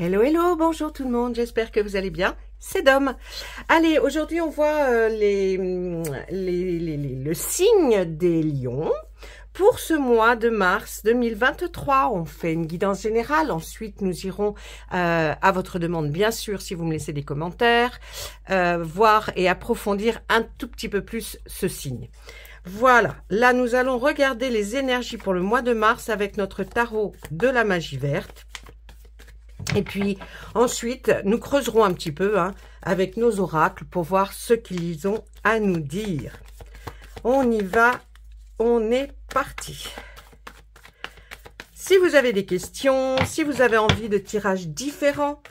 Hello, hello, bonjour tout le monde, j'espère que vous allez bien. C'est Dom. Allez, aujourd'hui on voit euh, mm, les, les, le signe des lions. Pour ce mois de mars 2023, on fait une guidance générale. Ensuite, nous irons euh, à votre demande, bien sûr, si vous me laissez des commentaires, euh, voir et approfondir un tout petit peu plus ce signe. Voilà, là nous allons regarder les énergies pour le mois de mars avec notre tarot de la magie verte. Et puis ensuite, nous creuserons un petit peu hein, avec nos oracles pour voir ce qu'ils ont à nous dire. On y va, on est parti. Si vous avez des questions, si vous avez envie de tirages différents,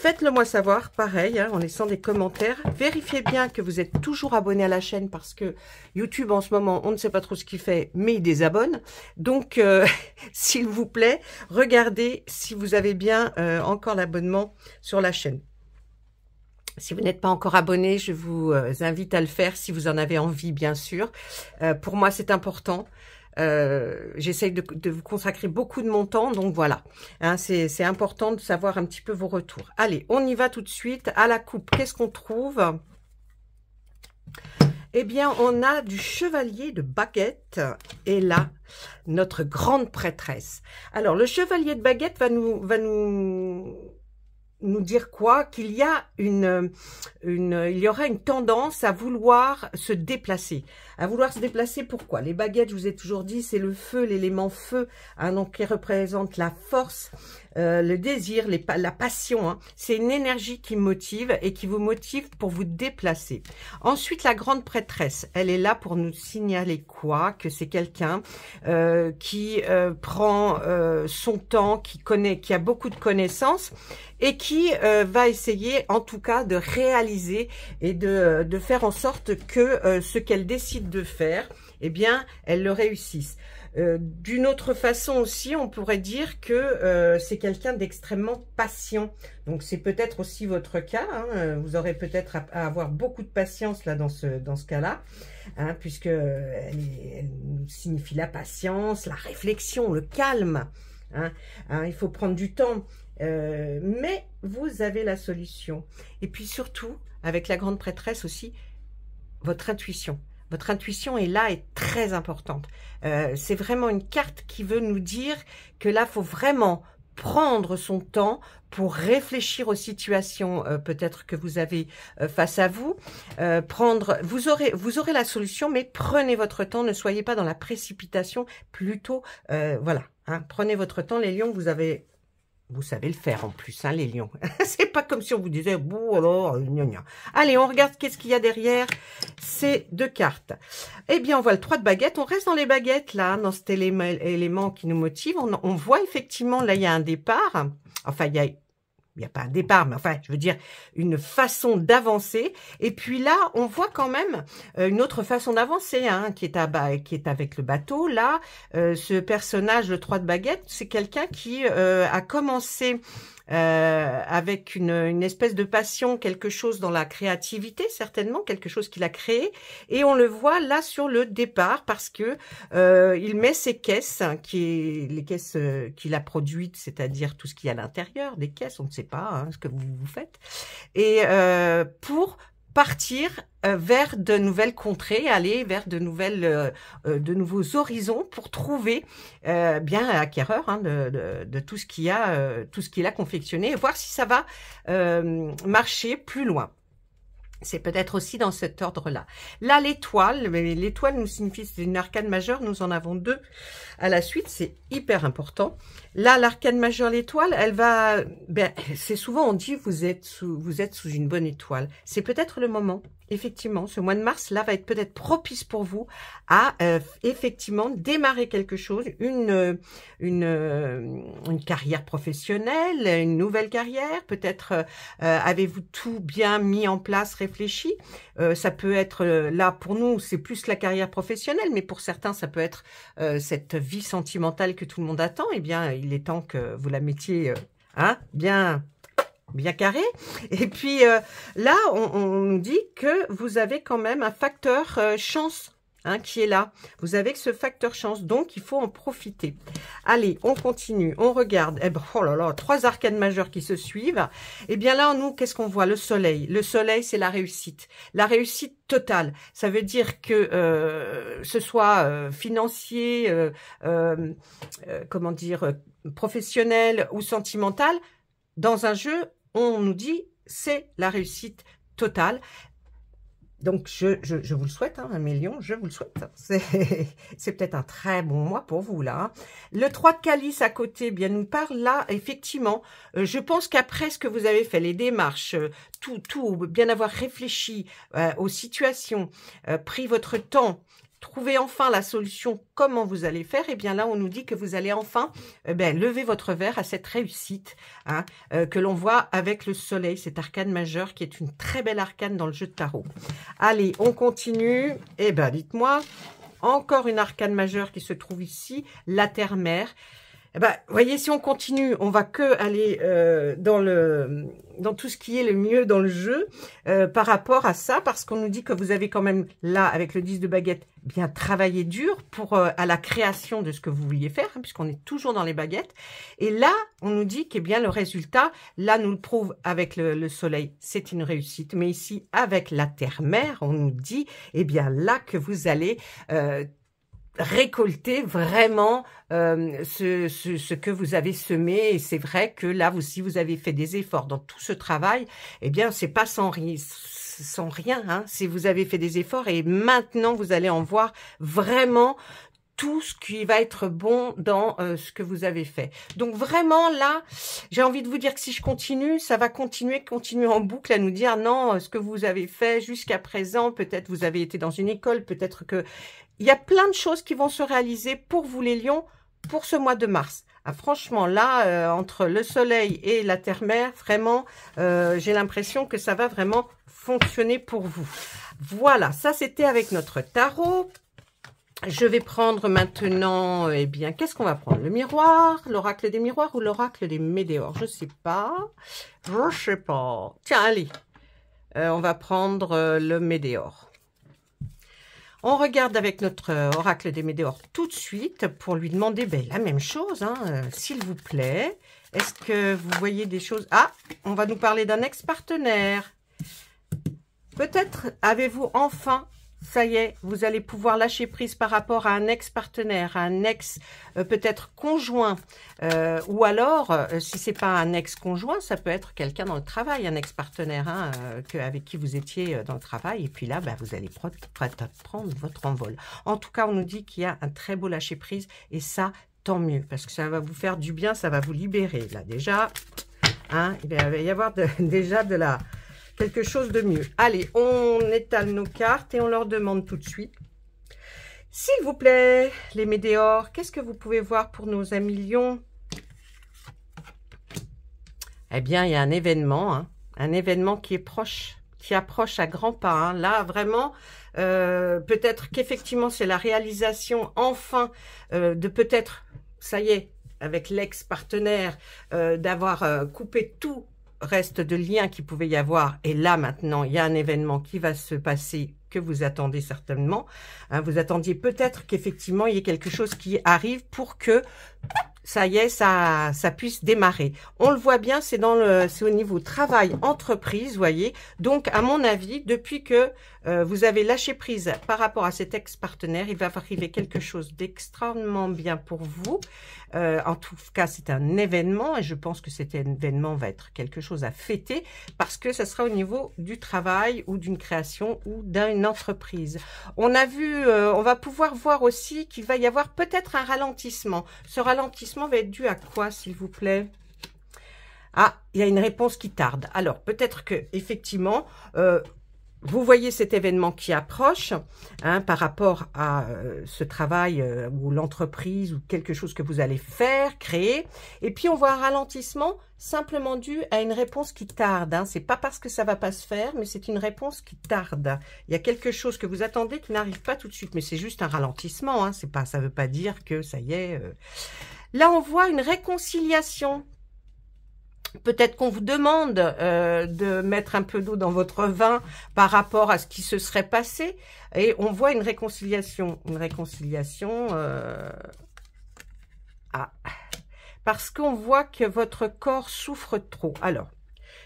Faites-le moi savoir, pareil, hein, en laissant des commentaires. Vérifiez bien que vous êtes toujours abonné à la chaîne parce que YouTube, en ce moment, on ne sait pas trop ce qu'il fait, mais il désabonne. Donc, euh, s'il vous plaît, regardez si vous avez bien euh, encore l'abonnement sur la chaîne. Si vous n'êtes pas encore abonné, je vous euh, invite à le faire si vous en avez envie, bien sûr. pour moi, c'est important. Euh, j'essaye de, vous consacrer beaucoup de mon temps, donc voilà. Hein, c'est important de savoir un petit peu vos retours. Allez, on y va tout de suite à la coupe. Qu'est-ce qu'on trouve eh bien, on a du chevalier de baguette et là, notre grande prêtresse. Alors, le chevalier de baguette va nous, va nous nous dire quoi Qu'il y a une, une, il y aura une tendance à vouloir se déplacer. À vouloir se déplacer, pourquoi Les baguettes, je vous ai toujours dit, c'est le feu, l'élément feu, un hein, donc qui représente la force, euh, le désir, la passion. Hein, c'est une énergie qui motive et qui vous motive pour vous déplacer. Ensuite, la grande prêtresse, elle est là pour nous signaler quoi Que c'est quelqu'un euh, qui euh, prend son temps, qui connaît, qui a beaucoup de connaissances et qui va essayer en tout cas de réaliser et de, de faire en sorte que ce qu'elle décide de faire, eh bien, elle le réussisse. Euh, d'une autre façon aussi, on pourrait dire que euh, c'est quelqu'un d'extrêmement patient. Donc c'est peut-être aussi votre cas. Hein. Euh, vous aurez peut-être à, avoir beaucoup de patience là dans ce, dans ce cas-là, hein, puisque elle, signifie la patience, la réflexion, le calme. Hein, hein. il faut prendre du temps. mais vous avez la solution. Et puis surtout, avec la grande prêtresse aussi, votre intuition. Votre intuition est là, et très importante. Euh, c'est vraiment une carte qui veut nous dire que là, faut vraiment prendre son temps pour réfléchir aux situations euh, peut-être que vous avez euh, face à vous. prendre, vous aurez, vous aurez la solution, mais prenez votre temps, ne soyez pas dans la précipitation, plutôt, voilà, hein, prenez votre temps, les lions, vous avez vous savez le faire en plus, hein, les lions. c'est pas comme si on vous disait, bon alors, gna gna. Allez, on regarde qu'est-ce qu'il y a derrière ces deux cartes. Eh bien, on voit le 3 de baguettes. On reste dans les baguettes, là, dans cet élément, qui nous motive. On, on voit effectivement, là, il y a un départ. Enfin, il y a il n'y a pas un départ, mais enfin, je veux dire, une façon d'avancer. Et puis là, on voit quand même euh, une autre façon d'avancer, hein, qui, est qui est avec le bateau. Là, euh, ce personnage, le Trois de baguette, c'est quelqu'un qui euh, a commencé euh, avec une, espèce de passion, quelque chose dans la créativité certainement, quelque chose qu'il a créé, et on le voit là sur le départ parce que euh, il met ses caisses, hein, qui les caisses euh, qu'il a produites, c'est-à-dire tout ce qu'il y a à l'intérieur des caisses, on ne sait pas hein, ce que vous, vous faites, et pour partir euh, vers de nouvelles contrées, aller vers de nouvelles, euh, euh, de nouveaux horizons pour trouver euh, bien acquéreur hein, de, de, tout ce qu'il a, tout ce qu'il a confectionné, et voir si ça va marcher plus loin. C'est peut-être aussi dans cet ordre-là. Là, l'étoile, mais l'étoile nous signifie c'est une arcane majeure. Nous en avons deux à la suite. C'est hyper important. Là, l'arcane majeure, l'étoile, elle va. Ben, c'est souvent on dit vous êtes vous êtes sous une bonne étoile. C'est peut-être le moment effectivement, ce mois de mars-là va être peut-être propice pour vous à euh, effectivement démarrer quelque chose, une, euh, une, euh, une carrière professionnelle, une nouvelle carrière, peut-être avez-vous tout bien mis en place, réfléchi. ça peut être, là pour nous, c'est plus la carrière professionnelle, mais pour certains, ça peut être cette vie sentimentale que tout le monde attend. Eh bien, il est temps que vous la mettiez hein, bien bien carré. Et puis euh, là, on, nous dit que vous avez quand même un facteur euh, chance hein, qui est là. Vous avez ce facteur chance, donc il faut en profiter. Allez, on continue, on regarde. Eh ben, oh là là, trois arcanes majeures qui se suivent. Et eh bien là, nous, qu'est-ce qu'on voit Le soleil. Le soleil, c'est la réussite. La réussite totale. Ça veut dire que euh, ce soit financier, comment dire, professionnel ou sentimental, dans un jeu, on nous dit c'est la réussite totale. Donc, je, vous le souhaite, hein, un million, je vous le souhaite. C'est peut-être un très bon mois pour vous, là. Hein. Le 3 de calice à côté, eh bien, nous parle là, effectivement. Euh, je pense qu'après ce que vous avez fait, les démarches, euh, tout, tout, bien avoir réfléchi euh, aux situations, pris votre temps, Trouvez enfin la solution, comment vous allez faire, et eh bien là, on nous dit que vous allez enfin eh ben, lever votre verre à cette réussite hein, euh, que l'on voit avec le soleil, cette arcane majeur qui est une très belle arcane dans le jeu de tarot. Allez, on continue. Eh bien, dites-moi, encore une arcane majeure qui se trouve ici, la terre-mère. Eh ben, voyez, si on continue, on va que aller euh, dans le dans tout ce qui est le mieux dans le jeu euh, par rapport à ça, parce qu'on nous dit que vous avez quand même là, avec le 10 de baguette, bien travaillé dur pour euh, à la création de ce que vous vouliez faire, hein, puisqu'on est toujours dans les baguettes. Et là, on nous dit qu'est eh bien le résultat, là, nous le prouve avec le, le soleil, c'est une réussite. Mais ici, avec la terre-mère, on nous dit, eh bien là, que vous allez récolter vraiment euh, ce, ce, ce, que vous avez semé et c'est vrai que là vous vous avez fait des efforts dans tout ce travail eh bien c'est pas sans sans rien hein. si vous avez fait des efforts et maintenant vous allez en voir vraiment tout ce qui va être bon dans euh, ce que vous avez fait. Donc vraiment là, j'ai envie de vous dire que si je continue, ça va continuer, continuer en boucle à nous dire non, euh, ce que vous avez fait jusqu'à présent, peut-être vous avez été dans une école, peut-être que il y a plein de choses qui vont se réaliser pour vous les lions pour ce mois de mars. Ah, franchement, là, euh, entre le soleil et la terre-mère, vraiment, euh, j'ai l'impression que ça va vraiment fonctionner pour vous. Voilà, ça c'était avec notre tarot. Je vais prendre maintenant, eh bien, qu'est-ce qu'on va prendre Le miroir, l'oracle des miroirs ou l'oracle des médéors Je sais pas. Je sais pas. Tiens, allez, euh, on va prendre le médéor. On regarde avec notre euh, oracle des Médéors tout de suite pour lui demander ben, la même chose, hein, euh, s'il vous plaît. Est-ce que vous voyez des choses Ah, on va nous parler d'un ex-partenaire. Peut-être avez-vous enfin ça y est, vous allez pouvoir lâcher prise par rapport à un ex-partenaire, à un ex euh, peut-être conjoint, euh, ou alors, si euh, si c'est pas un ex-conjoint, ça peut être quelqu'un dans le travail, un ex-partenaire hein, avec qui vous étiez dans le travail, et puis là, bah, vous allez prendre votre envol. En tout cas, on nous dit qu'il y a un très beau lâcher prise, et ça, tant mieux, parce que ça va vous faire du bien, ça va vous libérer. Là, déjà, hein, il va y avoir déjà de la quelque chose de mieux. Allez, on étale nos cartes et on leur demande tout de suite. S'il vous plaît, les médéores, qu'est-ce que vous pouvez voir pour nos amis Lyon? Eh bien, il y a un événement, hein. un événement qui est proche, qui approche à grands pas. Hein. Là, vraiment, euh, peut-être qu'effectivement, c'est la réalisation, enfin, euh, de peut-être, ça y est, avec l'ex-partenaire, euh, d'avoir coupé tout reste de lien qui pouvait y avoir, et là maintenant, il y a un événement qui va se passer que vous attendez certainement. Hein, vous attendiez peut-être qu'effectivement il y ait quelque chose qui arrive pour que ça y est, ça, puisse démarrer. On le voit bien, c'est au niveau travail, entreprise, voyez. Donc, à mon avis, depuis que euh, vous avez lâché prise par rapport à cet ex-partenaire, il va arriver quelque chose d'extrêmement bien pour vous. Euh, en tout cas, c'est un événement et je pense que cet événement va être quelque chose à fêter parce que ça sera au niveau du travail ou d'une création ou d'un entreprise. On a vu, euh, on va pouvoir voir aussi qu'il va y avoir peut-être un ralentissement. Ce ralentissement va être dû à quoi, s'il vous plaît ah, il y a une réponse qui tarde. Alors, peut-être que, effectivement, euh, vous voyez cet événement qui approche hein, par rapport à euh, ce travail euh, ou l'entreprise ou quelque chose que vous allez faire, créer. Et puis, on voit un ralentissement simplement dû à une réponse qui tarde. Hein. C'est pas parce que ça va pas se faire, mais c'est une réponse qui tarde. Il y a quelque chose que vous attendez qui n'arrive pas tout de suite, mais c'est juste un ralentissement. Hein. C'est pas, ça veut pas dire que ça y est. Euh. Là, on voit une réconciliation Peut-être qu'on vous demande euh, de mettre un peu d'eau dans votre vin par rapport à ce qui se serait passé. Et on voit une réconciliation. Une réconciliation... Euh, ah. Parce qu'on voit que votre corps souffre trop. Alors,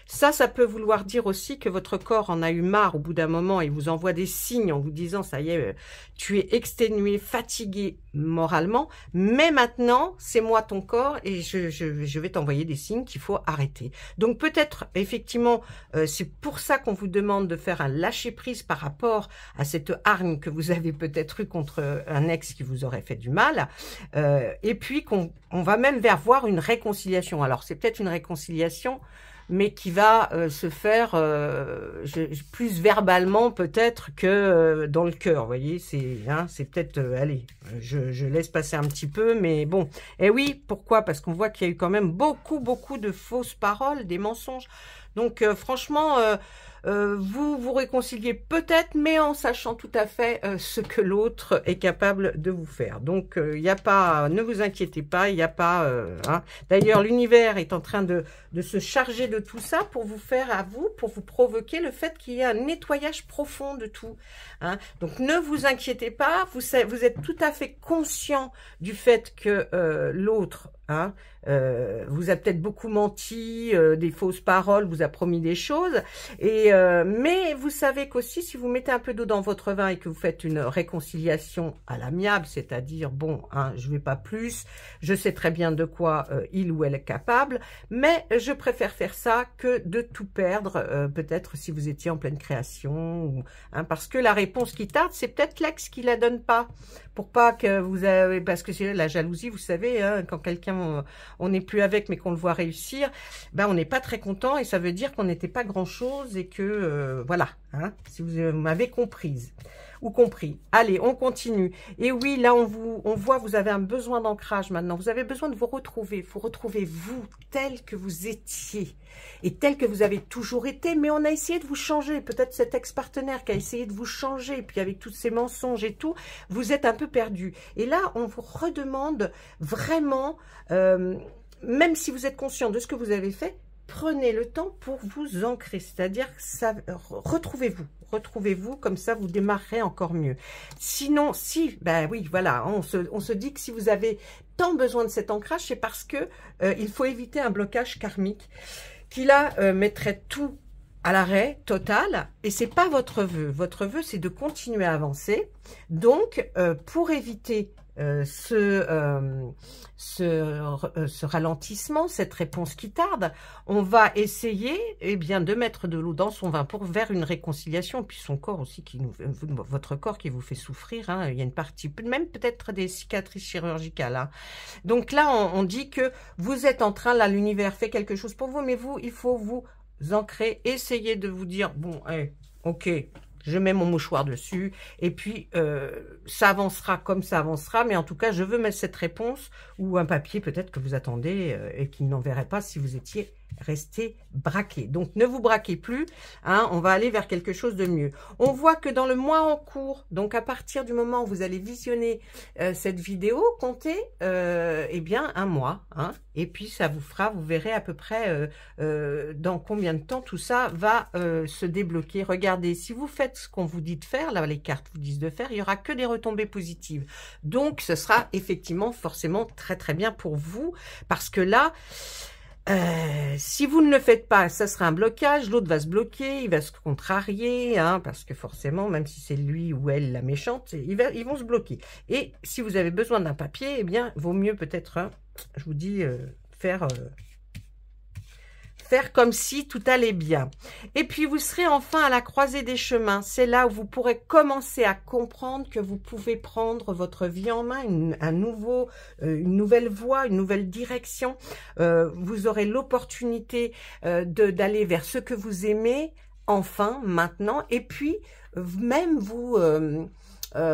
ça, ça peut vouloir dire aussi que votre corps en a eu marre au bout d'un moment et vous envoie des signes en vous disant, ça y est, euh, tu es exténué, fatigué moralement, mais maintenant, c'est moi ton corps et je, je, vais t'envoyer des signes qu'il faut arrêter. Donc peut-être, effectivement, euh, c'est pour ça qu'on vous demande de faire un lâcher-prise par rapport à cette hargne que vous avez peut-être eue contre un ex qui vous aurait fait du mal, euh, et puis qu'on on va même vers voir une réconciliation. Alors c'est peut-être une réconciliation mais qui va euh, se faire euh, plus verbalement peut-être que euh, dans le cœur. Vous voyez, c'est hein, c'est peut-être... allez, je, je, laisse passer un petit peu, mais bon. Eh oui, pourquoi Parce qu'on voit qu'il y a eu quand même beaucoup, beaucoup de fausses paroles, des mensonges. Donc franchement... Euh, vous vous réconciliez peut-être, mais en sachant tout à fait euh, ce que l'autre est capable de vous faire. Donc, il euh, n'y a pas, ne vous inquiétez pas, il n'y a pas... Hein. D'ailleurs, l'univers est en train de, de, se charger de tout ça pour vous faire à vous, pour vous provoquer le fait qu'il y ait un nettoyage profond de tout. Hein. Donc, ne vous inquiétez pas, vous, vous êtes tout à fait conscient du fait que l'autre Hein euh, vous a peut-être beaucoup menti, euh, des fausses paroles, vous a promis des choses. Et euh, mais vous savez qu'aussi, si vous mettez un peu d'eau dans votre vin et que vous faites une réconciliation à l'amiable, c'est-à-dire bon, hein, je vais pas plus, je sais très bien de quoi il ou elle est capable, mais je préfère faire ça que de tout perdre, peut-être si vous étiez en pleine création, hein, parce que la réponse qui tarde, c'est peut-être l'ex qui la donne pas, pour pas que vous avez, parce que c'est la jalousie, vous savez, hein, quand quelqu'un euh, on n'est plus avec, mais qu'on le voit réussir, ben on n'est pas très content et ça veut dire qu'on n'était pas grand-chose et que, euh, voilà, hein, si vous euh, m'avez comprise compris. Allez, on continue. Et oui, là, on, vous, on voit, vous avez un besoin d'ancrage maintenant. Vous avez besoin de vous retrouver. Vous retrouvez vous, tel que vous étiez et tel que vous avez toujours été. Mais on a essayé de vous changer. Peut-être cet ex-partenaire qui a essayé de vous changer. Puis avec tous ces mensonges et tout, vous êtes un peu perdu. Et là, on vous redemande vraiment... Euh, même si vous êtes conscient de ce que vous avez fait, prenez le temps pour vous ancrer, c'est-à-dire retrouvez-vous, retrouvez-vous, comme ça vous démarrerez encore mieux. Sinon, si, ben oui, voilà, on se, dit que si vous avez tant besoin de cet ancrage, c'est parce que euh, faut éviter un blocage karmique qui là euh, mettrait tout à l'arrêt total et c'est pas votre vœu. Votre vœu, c'est de continuer à avancer. Donc, euh, pour éviter euh, ce, euh, euh, ce, ralentissement, cette réponse qui tarde, on va essayer eh bien, de mettre de l'eau dans son vin pour vers une réconciliation, puis son corps aussi, qui nous, votre corps qui vous fait souffrir, hein. il y a une partie, même peut-être des cicatrices chirurgicales. Hein. Donc là, on, dit que vous êtes en train, là, l'univers fait quelque chose pour vous, mais vous, il faut vous ancrer, essayer de vous dire, bon, eh, ok, je mets mon mouchoir dessus, et puis euh, ça avancera comme ça avancera, mais en tout cas, je veux mettre cette réponse, ou un papier peut-être que vous attendez, euh, et et n'en verrait pas si vous étiez restez braqué. Donc, ne vous braquez plus. Hein, on va aller vers quelque chose de mieux. On voit que dans le mois en cours, donc à partir du moment où vous allez visionner euh, cette vidéo, comptez euh, eh bien un mois. Hein, et puis, ça vous fera, vous verrez à peu près euh, euh, dans combien de temps tout ça va se débloquer. Regardez, si vous faites ce qu'on vous dit de faire, là, les cartes vous disent de faire, il n'y aura que des retombées positives. Donc, ce sera effectivement forcément très, très bien pour vous parce que là... Euh, si vous ne le faites pas, ça sera un blocage, l'autre va se bloquer, il va se contrarier, hein, parce que forcément, même si c'est lui ou elle la méchante, ils, vont se bloquer. Et si vous avez besoin d'un papier, eh bien, vaut mieux peut-être, hein, je vous dis, euh, faire... Euh, faire comme si tout allait bien. Et puis vous serez enfin à la croisée des chemins. C'est là où vous pourrez commencer à comprendre que vous pouvez prendre votre vie en main, une, un nouveau, euh, une nouvelle voie, une nouvelle direction. Euh, vous aurez l'opportunité euh, d'aller vers ce que vous aimez, enfin, maintenant. Et puis, même vous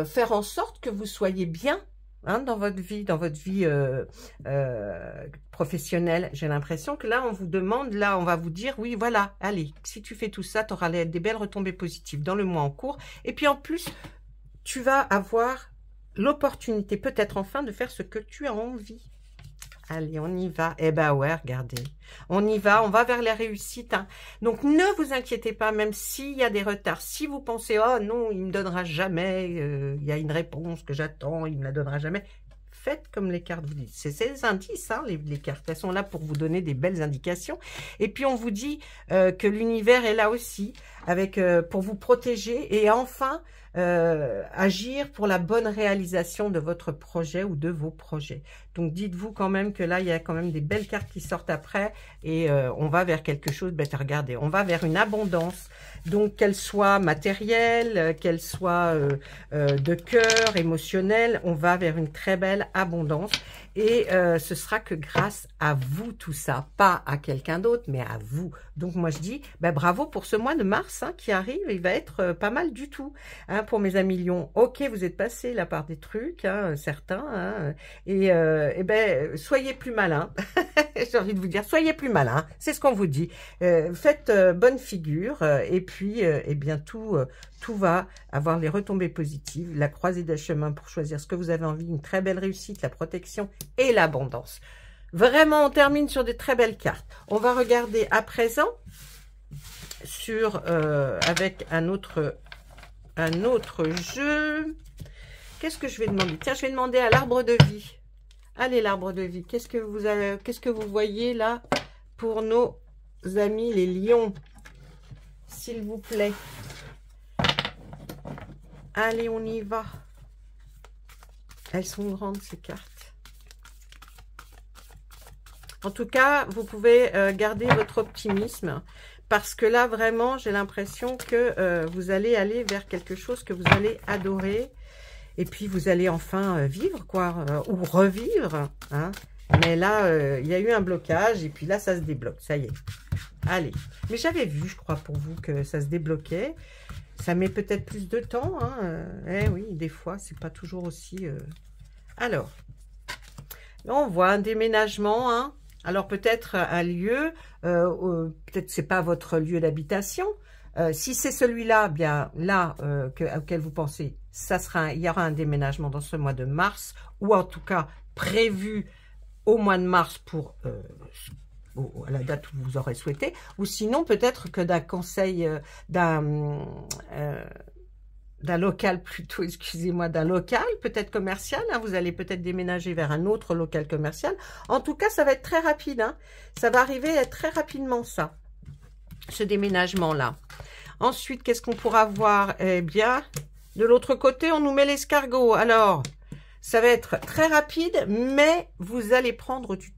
faire en sorte que vous soyez bien Hein, dans votre vie, dans votre vie euh, euh, professionnelle. J'ai l'impression que là, on vous demande, là, on va vous dire, oui, voilà, allez, si tu fais tout ça, tu auras des belles retombées positives dans le mois en cours. Et puis en plus, tu vas avoir l'opportunité peut-être enfin de faire ce que tu as envie. Allez, on y va. Eh ben ouais, regardez. On y va, on va vers la réussite. Hein. Donc, ne vous inquiétez pas, même s'il y a des retards. Si vous pensez, oh non, il me donnera jamais, euh, il y a une réponse que j'attends, il me la donnera jamais. Faites comme les cartes vous disent. C'est des indices, hein, les, cartes. Elles sont là pour vous donner des belles indications. Et puis, on vous dit euh, que l'univers est là aussi avec euh, pour vous protéger. Et enfin, euh, agir pour la bonne réalisation de votre projet ou de vos projets. Donc dites-vous quand même que là, il y a quand même des belles cartes qui sortent après et euh, on va vers quelque chose, ben, regardez, on va vers une abondance. Donc qu'elle soit matérielle, euh, qu'elle soit de cœur, émotionnelle, on va vers une très belle abondance. Et euh, ce sera que grâce à vous tout ça, pas à quelqu'un d'autre, mais à vous. Donc moi je dis, ben, bravo pour ce mois de mars hein, qui arrive, il va être euh, pas mal du tout hein, pour mes amis lions. Ok, vous êtes passé la part des trucs, hein, certains, hein. et, euh, eh ben soyez plus malins. J'ai envie de vous dire, soyez plus malins. C'est ce qu'on vous dit. Euh, faites euh, bonne figure et puis et eh bien tout tout va avoir les retombées positives, la croisée des chemins pour choisir ce que vous avez envie, une très belle réussite, la protection et l'abondance. Vraiment, on termine sur des très belles cartes. On va regarder à présent sur euh, avec un autre, un autre jeu. Qu'est-ce que je vais demander Tiens, je vais demander à l'arbre de vie. Allez, l'arbre de vie, qu'est-ce que vous qu'est-ce que vous voyez là pour nos amis les lions S'il vous plaît. Allez, on y va. Elles sont grandes, ces cartes. En tout cas, vous pouvez euh, garder votre optimisme. Parce que là, vraiment, j'ai l'impression que euh, vous allez aller vers quelque chose que vous allez adorer. Et puis, vous allez enfin euh, vivre, quoi. ou revivre. Hein. Mais là, il y a eu un blocage. Et puis là, ça se débloque. Ça y est. Allez, mais j'avais vu, je crois, pour vous, que ça se débloquait. Ça met peut-être plus de temps. Hein, euh, eh oui, des fois, c'est pas toujours aussi... Euh. Alors, on voit un déménagement. Hein. Alors, peut-être un lieu, euh, peut-être c'est pas votre lieu d'habitation. si c'est celui-là, bien là auquel vous pensez, ça sera, il y aura un déménagement dans ce mois de mars, ou en tout cas prévu au mois de mars pour à la date où vous aurez souhaité, ou sinon peut-être que d'un conseil, euh, d'un euh, d'un local plutôt, excusez-moi, d'un local, peut-être commercial. Hein, vous allez peut-être déménager vers un autre local commercial. En tout cas, ça va être très rapide. Hein. ça va arriver très rapidement, ça, ce déménagement-là. Ensuite, qu'est-ce qu'on pourra voir Eh bien, de l'autre côté, on nous met l'escargot. Alors, ça va être très rapide, mais vous allez prendre du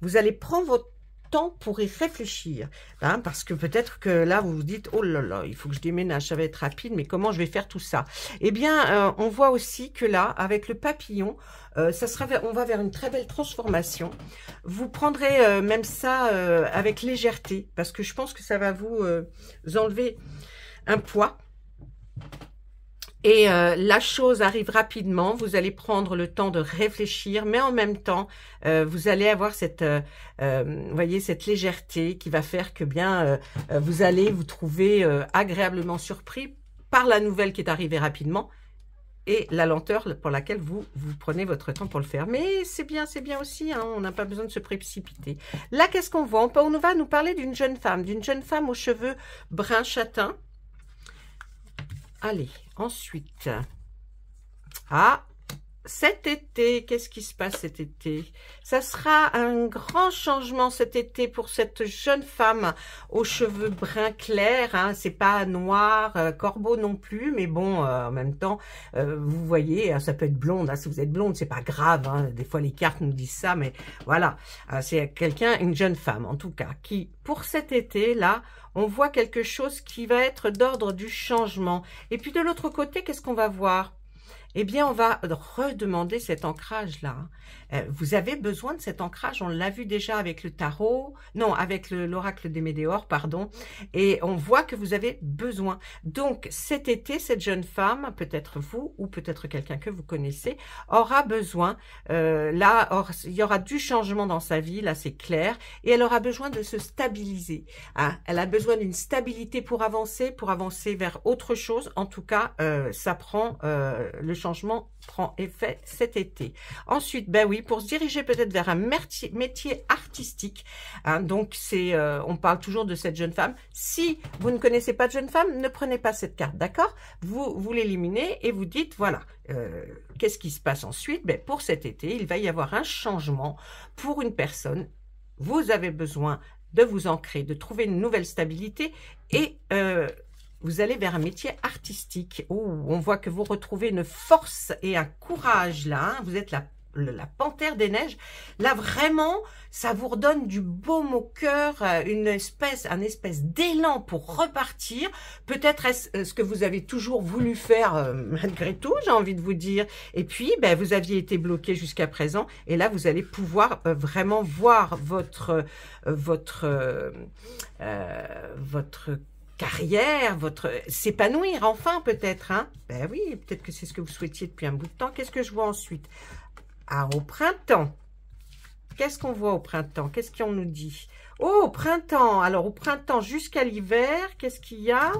vous allez prendre votre temps pour y réfléchir. Hein, parce que peut-être que là, vous vous dites, oh là là, il faut que je déménage, ça va être rapide, mais comment je vais faire tout ça Eh bien, euh, on voit aussi que là, avec le papillon, euh, ça sera, on va vers une très belle transformation. Vous prendrez euh, même ça avec légèreté, parce que je pense que ça va vous enlever un poids. Et euh, la chose arrive rapidement, vous allez prendre le temps de réfléchir, mais en même temps, euh, vous allez avoir cette, euh, voyez, cette légèreté qui va faire que bien vous allez vous trouver agréablement surpris par la nouvelle qui est arrivée rapidement et la lenteur pour laquelle vous, vous prenez votre temps pour le faire. Mais c'est bien, c'est bien aussi, hein, on n'a pas besoin de se précipiter. Là, qu'est-ce qu'on voit on, on va nous parler d'une jeune femme, d'une jeune femme aux cheveux brun châtain. Allez, Ensuite, ah, cet été, qu'est-ce qui se passe cet été Ça sera un grand changement cet été pour cette jeune femme aux cheveux brun clair. Hein, c'est pas noir, euh, corbeau non plus, mais bon, euh, en même temps, euh, vous voyez, hein, ça peut être blonde. Hein. si vous êtes blonde, c'est pas grave. Hein. des fois, les cartes nous disent ça, mais voilà. c'est quelqu'un, une jeune femme en tout cas, qui pour cet été là on voit quelque chose qui va être d'ordre du changement. Et puis de l'autre côté, qu'est-ce qu'on va voir eh bien, on va redemander cet ancrage-là. Euh, vous avez besoin de cet ancrage, on l'a vu déjà avec le tarot, non, avec l'oracle des Médéores, pardon, et on voit que vous avez besoin. Donc, cet été, cette jeune femme, peut-être vous, ou peut-être quelqu'un que vous connaissez, aura besoin, euh, là, il y aura du changement dans sa vie, là, c'est clair, et elle aura besoin de se stabiliser. Hein. Elle a besoin d'une stabilité pour avancer, pour avancer vers autre chose. En tout cas, euh, ça prend le changement prend effet cet été. Ensuite, ben oui, pour se diriger peut-être vers un métier artistique. Hein, donc, c'est, euh, on parle toujours de cette jeune femme. Si vous ne connaissez pas de jeune femme, ne prenez pas cette carte, d'accord Vous, vous l'éliminez et vous dites, voilà, euh, qu'est-ce qui se passe ensuite ben, Pour cet été, il va y avoir un changement pour une personne. Vous avez besoin de vous ancrer, de trouver une nouvelle stabilité et euh, vous allez vers un métier artistique. où oh, on voit que vous retrouvez une force et un courage là. Hein. Vous êtes la, panthère des neiges. Là, vraiment, ça vous redonne du baume au cœur, euh, une espèce, un espèce d'élan pour repartir. Peut-être est-ce euh, que vous avez toujours voulu faire euh, malgré tout, j'ai envie de vous dire. Et puis, ben, vous aviez été bloqué jusqu'à présent. Et là, vous allez pouvoir vraiment voir votre, votre, votre carrière, votre s'épanouir enfin peut-être. Hein ben oui, peut-être que c'est ce que vous souhaitiez depuis un bout de temps. Qu'est-ce que je vois ensuite Ah, au printemps. Qu'est-ce qu'on voit au printemps Qu'est-ce qu'on nous dit Oh, au printemps Alors, au printemps jusqu'à l'hiver, qu'est-ce qu'il y a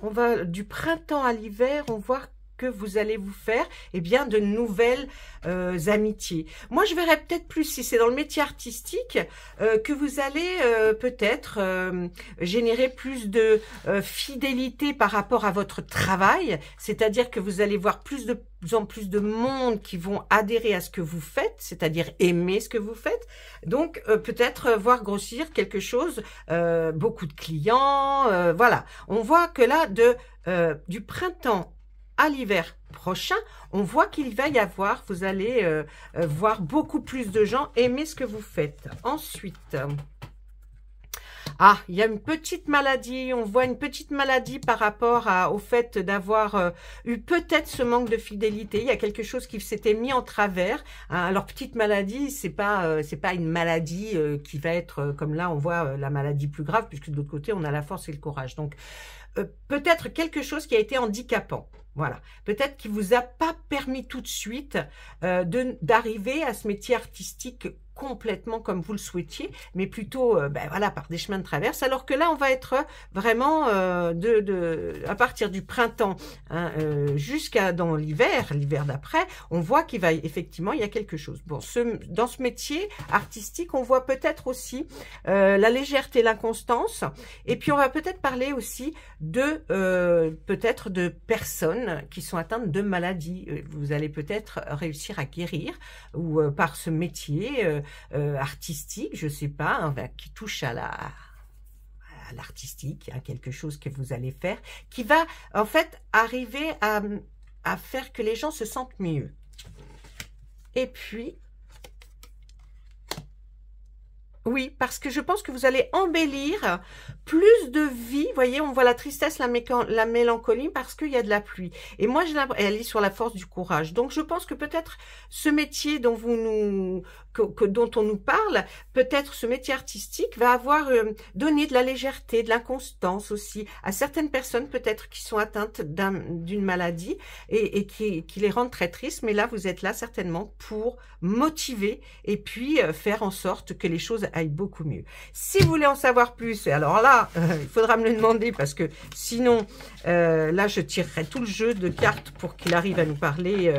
On va du printemps à l'hiver, on voit que vous allez vous faire eh bien de nouvelles euh, amitiés. Moi, je verrais peut-être plus si c'est dans le métier artistique euh, que vous allez euh, peut-être générer plus de fidélité par rapport à votre travail, c'est-à-dire que vous allez voir plus de plus en plus de monde qui vont adhérer à ce que vous faites, c'est-à-dire aimer ce que vous faites. Donc peut-être voir grossir quelque chose, beaucoup de clients, voilà. On voit que là, de du printemps à l'hiver prochain, on voit qu'il va y avoir, vous allez euh, euh, voir beaucoup plus de gens aimer ce que vous faites. Ensuite, ah, il y a une petite maladie, on voit une petite maladie par rapport à, au fait d'avoir euh, eu peut-être ce manque de fidélité. Il y a quelque chose qui s'était mis en travers. Hein. Alors petite maladie, c'est pas c'est pas une maladie qui va être comme là on voit la maladie plus grave puisque de l'autre côté on a la force et le courage. Donc peut-être quelque chose qui a été handicapant. Voilà. Peut-être qu'il vous a pas permis tout de suite euh, d'arriver à ce métier artistique complètement comme vous le souhaitiez, mais plutôt euh, ben voilà, par des chemins de traverse, alors que là, on va être euh, vraiment euh, de, à partir du printemps hein, jusqu'à dans l'hiver, l'hiver d'après, on voit qu'il va effectivement, il y a quelque chose. Bon, ce, dans ce métier artistique, on voit peut-être aussi la légèreté, l'inconstance, et puis on va peut-être parler aussi de peut-être de personnes qui sont atteintes de maladies. Vous allez peut-être réussir à guérir ou par ce métier euh, artistique, je sais pas, hein, bah, qui touche à la à l'artistique, à quelque chose que vous allez faire, qui va en fait arriver à, faire que les gens se sentent mieux. Et puis, oui, parce que je pense que vous allez embellir plus de vie. Vous voyez, on voit la tristesse, la, mélancolie parce qu'il y a de la pluie. Et moi, je elle sur la force du courage. Donc, je pense que peut-être ce métier dont vous nous, que, dont on nous parle, peut-être ce métier artistique va avoir euh, donné de la légèreté, de l'inconstance aussi à certaines personnes peut-être qui sont atteintes d'une maladie et, qui, les rendent très tristes. Mais là, vous êtes là certainement pour motiver et puis euh, faire en sorte que les choses aillent beaucoup mieux. Si vous voulez en savoir plus, alors là, euh, il faudra me le demander parce que sinon, là, je tirerai tout le jeu de cartes pour qu'il arrive à nous parler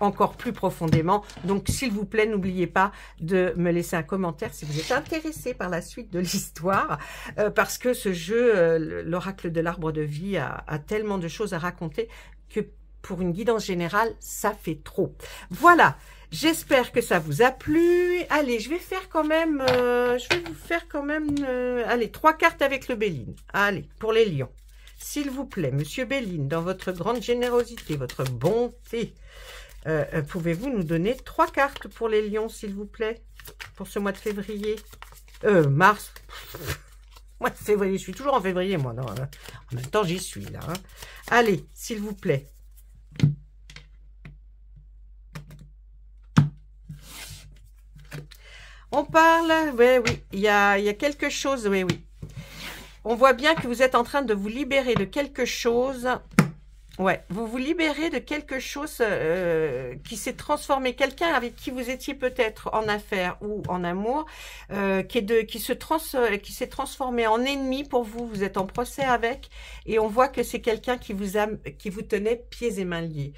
encore plus profondément. Donc, s'il vous plaît, n'oubliez pas de me laisser un commentaire si vous êtes intéressé par la suite de l'histoire, euh, parce que ce jeu, euh, l'oracle de l'arbre de vie, a, tellement de choses à raconter que pour une guidance générale, ça fait trop. Voilà, j'espère que ça vous a plu. Allez, je vais faire quand même, euh, je vais vous faire quand même, allez, trois cartes avec le Béline. Allez, pour les lions. S'il vous plaît, Monsieur Béline, dans votre grande générosité, votre bonté, euh, euh, pouvez-vous nous donner trois cartes pour les lions, s'il vous plaît, pour ce mois de février Euh, mars. mois de février, je suis toujours en février, moi. Non, hein. en même temps, j'y suis, là. Hein. Allez, s'il vous plaît. On parle, oui, oui, il y a, y a quelque chose, oui, oui. On voit bien que vous êtes en train de vous libérer de quelque chose Ouais, vous vous libérez de quelque chose euh, qui s'est transformé, quelqu'un avec qui vous étiez peut-être en affaires ou en amour, euh, qui est de, qui se trans, euh, qui s'est transformé en ennemi pour vous. Vous êtes en procès avec, et on voit que c'est quelqu'un qui vous a, qui vous tenait pieds et mains liés.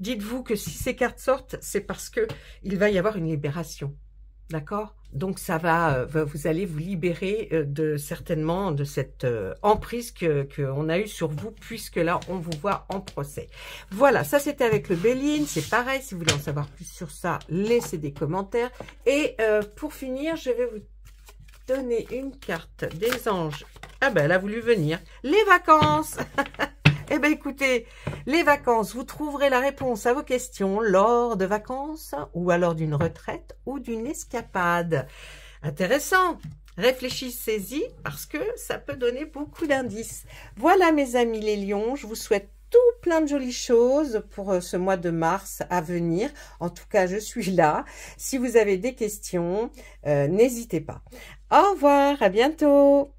Dites-vous que si ces cartes sortent, c'est parce que il va y avoir une libération, d'accord donc ça va, euh, vous allez vous libérer euh, de certainement de cette euh, emprise que qu'on a eue sur vous, puisque là on vous voit en procès. Voilà, ça c'était avec le Béline, c'est pareil. Si vous voulez en savoir plus sur ça, laissez des commentaires. Et pour finir, je vais vous donner une carte des anges. Ah ben elle a voulu venir. Les vacances Eh bien, écoutez, les vacances, vous trouverez la réponse à vos questions lors de vacances ou alors d'une retraite ou d'une escapade. Intéressant Réfléchissez-y parce que ça peut donner beaucoup d'indices. Voilà mes amis les lions, je vous souhaite tout plein de jolies choses pour euh, ce mois de mars à venir. En tout cas, je suis là. Si vous avez des questions, euh, n'hésitez pas. Au revoir, à bientôt